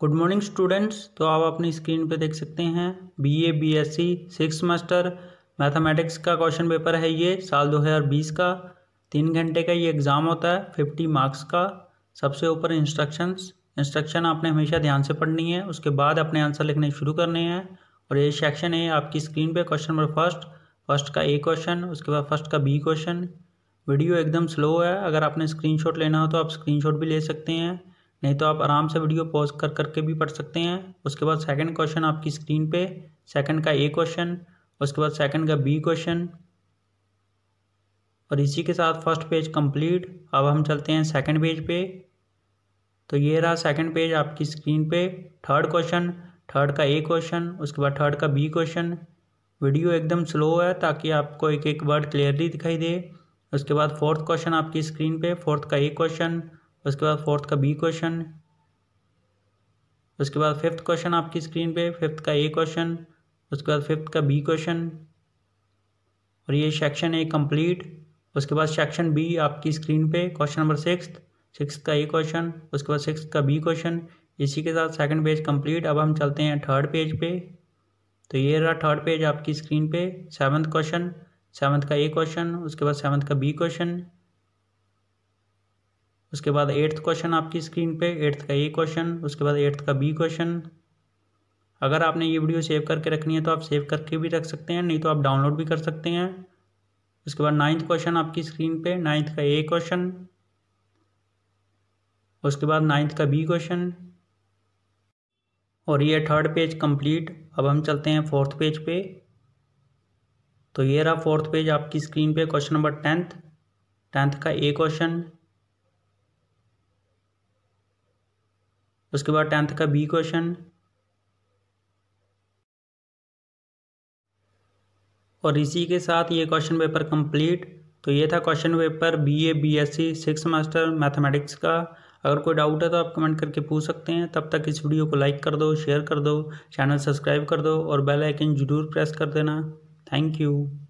good morning students तो आप अपनी स्क्रीन पे देख सकते हैं B A B S C six master mathematics का क्वेश्चन पेपर है ये साल 2020 का तीन घंटे का ये एग्ज़ाम होता है फिफ्टी मार्क्स का सबसे ऊपर इंस्ट्रक्शंस इंस्ट्रक्शन आपने हमेशा ध्यान से पढ़नी है उसके बाद अपने आंसर लिखने शुरू करने हैं और ये सेक्शन है आपकी स्क्रीन पर क्वेश्चन नंबर फर्स्ट फर्स्ट का ए क्वेश्चन उसके बाद फर्स्ट का बी क्वेश्चन वीडियो एकदम स्लो है अगर आपने स्क्रीनशॉट लेना हो तो आप स्क्रीनशॉट भी ले सकते हैं नहीं तो आप आराम से वीडियो पॉज कर करके भी पढ़ सकते हैं उसके बाद सेकंड क्वेश्चन आपकी स्क्रीन पे सेकंड का ए क्वेश्चन उसके बाद सेकंड का बी क्वेश्चन और इसी के साथ फर्स्ट पेज कंप्लीट अब हम चलते हैं सेकंड पेज पे तो ये रहा सेकंड पेज आपकी स्क्रीन पे थर्ड क्वेश्चन थर्ड का ए क्वेश्चन उसके बाद थर्ड का बी क्वेश्चन वीडियो एकदम स्लो है ताकि आपको एक एक वर्ड क्लियरली दिखाई दे उसके बाद फोर्थ क्वेश्चन आपकी स्क्रीन पे फोर्थ का ए क्वेश्चन उसके बाद फोर्थ का बी क्वेश्चन उसके बाद फिफ्थ क्वेश्चन आपकी स्क्रीन पे फिफ्थ का ए क्वेश्चन उसके बाद फिफ्थ का बी क्वेश्चन और ये सेक्शन ए कंप्लीट उसके बाद सेक्शन बी आपकी स्क्रीन पे क्वेश्चन नंबर सिक्स सिक्स का ए क्वेश्चन उसके बाद सिक्स का बी क्वेश्चन इसी के साथ सेकंड पेज कंप्लीट अब हम चलते हैं थर्ड पेज पे तो ये रहा थर्ड पेज आपकी स्क्रीन पे सेवन्थ क्वेश्चन सेवन्थ का ए क्वेश्चन उसके बाद सेवन्थ का बी क्वेश्चन उसके बाद एट्थ क्वेश्चन आपकी स्क्रीन पे एट्थ का ए क्वेश्चन उसके बाद एट्थ का बी क्वेश्चन अगर आपने ये वीडियो सेव करके रखनी है तो आप सेव करके भी रख सकते हैं नहीं तो आप डाउनलोड भी कर सकते हैं उसके बाद नाइन्थ क्वेश्चन आपकी स्क्रीन पे नाइन्थ का ए क्वेश्चन उसके बाद नाइन्थ का बी क्वेश्चन और ये थर्ड पेज कंप्लीट अब हम चलते हैं फोर्थ पेज पे तो ये रहा फोर्थ पेज आपकी स्क्रीन पे क्वेश्चन नंबर टेंथ टेंथ का ए क्वेश्चन उसके बाद टेंथ का बी क्वेश्चन और इसी के साथ ये क्वेश्चन पेपर कंप्लीट तो ये था question paper B A B S C six master mathematics का अगर कोई डाउट है तो आप कमेंट करके पूछ सकते हैं तब तक इस वीडियो को लाइक कर दो शेयर कर दो चैनल सब्सक्राइब कर दो और बेल आइकन जरूर प्रेस कर देना थैंक यू